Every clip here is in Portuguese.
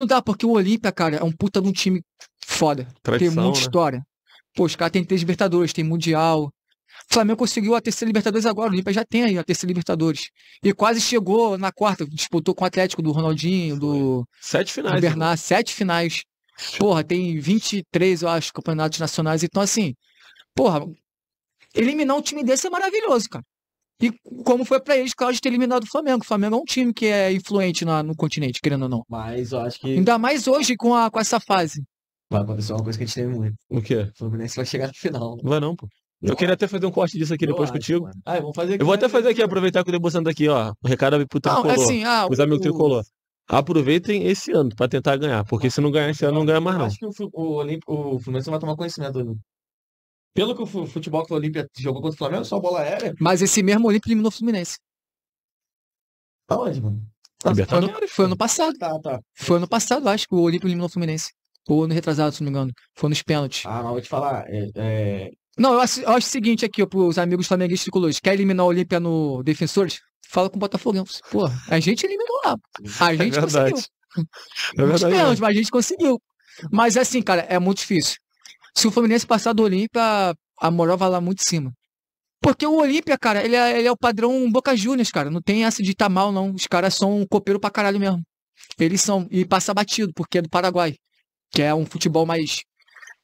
não dá, porque o Olímpia, cara, é um puta de um time foda. Tradição, tem muita né? história. Pô, os caras têm três Libertadores, tem Mundial. O Flamengo conseguiu a terceira Libertadores agora, o Olímpia já tem aí a terceira Libertadores. E quase chegou na quarta, disputou com o Atlético, do Ronaldinho, do. Sete finais. Do Bernard, né? sete finais. Porra, tem 23, eu acho, campeonatos nacionais. Então, assim, porra, eliminar um time desse é maravilhoso, cara. E como foi para eles, claro, de ter eliminado o Flamengo. O Flamengo é um time que é influente no no continente, querendo ou não. Mas eu acho que. Ainda mais hoje com, a, com essa fase. Vai acontecer uma coisa que a gente tem muito. O quê? O Fluminense vai chegar no final. Né? Vai não, pô. Eu, eu queria até fazer um corte disso aqui eu depois acho, contigo. Ah, vou fazer aqui, eu vou até né? fazer aqui, aproveitar que o Deboçando aqui, ó. O recado é pro tricolor. Não, é assim, ah, usar o... meu tricolor. Aproveitem esse ano para tentar ganhar, porque se não ganhar esse ano, não ganha mais não. Acho que o, o, o Fluminense vai tomar conhecimento pelo que o futebol que o Olímpia jogou contra o Flamengo, é só bola aérea. Mas esse mesmo Olímpia eliminou o Fluminense. Aonde, tá mano? Tá, Libertadores? Foi, foi ano passado. Tá, tá. Foi ano passado, acho que o Olímpia eliminou o Fluminense. Ou ano retrasado, se não me engano. Foi nos pênaltis. Ah, mas vou te falar. É, é... Não, eu acho, eu acho, o seguinte aqui, para os amigos flamenguistas tricolores. Quer eliminar o Olímpia no Defensores? Fala com o Botafogo. Pô, a gente eliminou lá. A é gente é conseguiu. É verdade. Nos pênaltis, mas a gente conseguiu. Mas é assim, cara, é muito difícil se o Fluminense passar do Olímpia, a moral vai lá muito em cima. Porque o Olímpia, cara, ele é, ele é, o padrão Boca Juniors, cara. Não tem essa de tá mal, não. Os caras são um copeiro pra caralho mesmo. Eles são. E passa batido, porque é do Paraguai. Que é um futebol mais.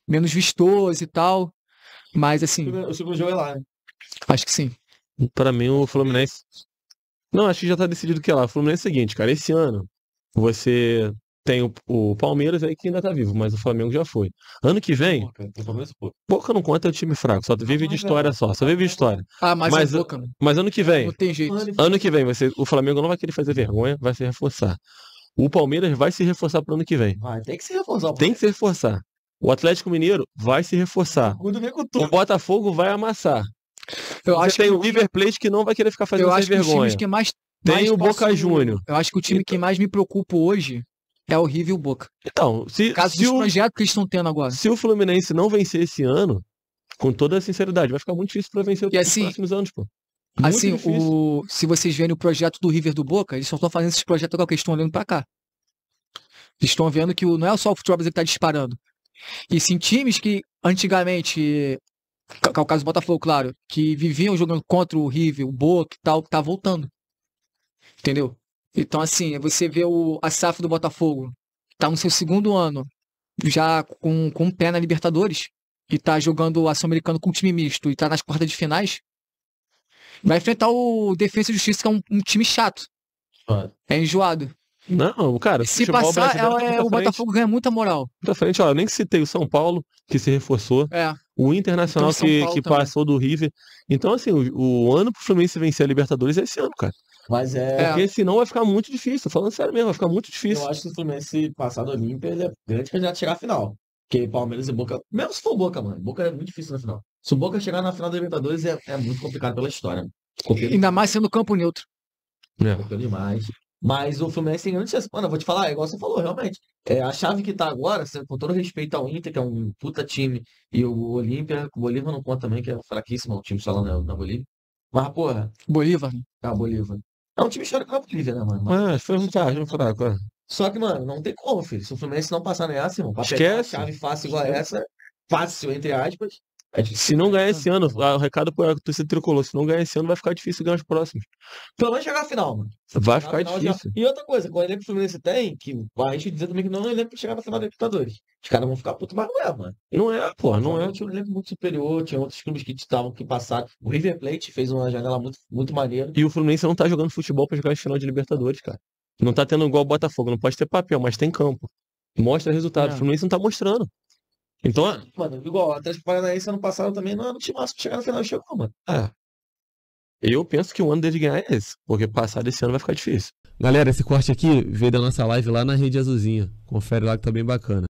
menos vistoso e tal. Mas assim. O segundo jogo é lá, né? Acho que sim. Para mim, o Fluminense. Não, acho que já tá decidido que é lá. O Fluminense é o seguinte, cara. Esse ano, você tem o, o, Palmeiras aí que ainda tá vivo, mas o Flamengo já foi. Ano que vem. Boca, Boca não conta é o time fraco, só vive ah, de é. história velho. só, só vive de história. Ah, mas, é mas, é Boca, né? mas ano que vem. Não tem jeito. Ano que vem, vai ser, o Flamengo não vai querer fazer vergonha, vai se reforçar. O Palmeiras vai se reforçar pro ano que vem. Vai, tem que se reforçar. Tem que se reforçar. O Atlético Mineiro vai se reforçar. O Botafogo vai amassar. Eu acho tem que... o River Plate que não vai querer ficar fazendo eu acho vergonha. os times que mais, mais tem o Boca Júnior. Eu acho que o time que então mais me preocupa hoje é horrível o Boca. Então, se. Caso se o, projetos que eles estão tendo agora. Se o Fluminense não vencer esse ano, com toda a sinceridade, vai ficar muito difícil para vencer e os assim, próximos anos, pô. Muito assim, o, se vocês verem o projeto do River do Boca, eles só estão fazendo esse projeto agora, que eles estão olhando para cá. Eles estão vendo que o, não é só o Trobas que está disparando. E sim, times que antigamente, é o caso do Botafogo, claro, que viviam jogando contra o River, o Boca e tal, tá voltando. Entendeu? Então, assim, você vê o, a SAF do Botafogo, tá no seu segundo ano, já com, com um pé na Libertadores, e tá jogando o ação americana com um time misto e tá nas quartas de finais, vai enfrentar o Defesa e Justiça, que é um, um time chato. É enjoado. Não, cara, se passar, é, tá o Botafogo ganha muita moral. Da tá frente, ó, eu nem citei o São Paulo, que se reforçou. É. O Internacional então, que, que passou do River. Então, assim, o, o ano pro Fluminense vencer a Libertadores é esse ano, cara. Mas é. Porque é. senão vai ficar muito difícil. Falando sério mesmo, vai ficar muito difícil. Eu acho que o Fluminense passar do Olimpia, ele é grande candidato a chegar à final. Porque Palmeiras e Boca. Mesmo se for Boca, mano. Boca é muito difícil na final. Se o Boca chegar na final da Libertadores, é, é muito complicado pela história. Porque... Ainda mais sendo campo neutro. É. demais. Mas o Fluminense tem grande chance. Mano, eu vou te falar, é igual você falou, realmente. É, a chave que tá agora, com todo respeito ao Inter, que é um puta time, e o Olímpia, o Bolívar não conta também, que é fraquíssimo é é o time só lá na, na Bolívia. Mas, porra. Bolívar? Ah, Bolívar. É um time histórico da Bolívia, né, mano? Mas... É, foi um time fraco, é. Só que, mano, não tem como, filho. Se o Fluminense não passar nessa, irmão, pra Esquece. pegar chave fácil igual essa, fácil, entre aspas, se não ganhar esse ah. ano, o recado para torcida tricolor, se não ganhar esse ano, vai ficar difícil ganhar os próximos. Pelo menos chegar à final, mano. Vai ficar difícil. Já... E outra coisa, com o elenco que o Fluminense tem, que vai gente dizer também que não é um chegar na chegava a final da Libertadores. Os caras vão ficar puto, mas não é, mano. Não é, pô, não é. Tinha um elenco muito superior, tinha outros clubes que estavam que passaram. O River Plate fez uma janela muito, muito maneira. E o Fluminense não tá jogando futebol para jogar a final de Libertadores, cara. Não tá tendo igual o Botafogo, não pode ter papel, mas tem campo. Mostra resultado. É. O Fluminense não tá mostrando. Então, mano, igual o Atlético Paranaense ano passado também não era é um time massa pra chegar na final, chegou, mano. Ah, eu penso que o ano dele ganhar é esse, porque passar desse ano vai ficar difícil. Galera, esse corte aqui veio da nossa live lá na Rede Azulzinha. Confere lá que tá bem bacana.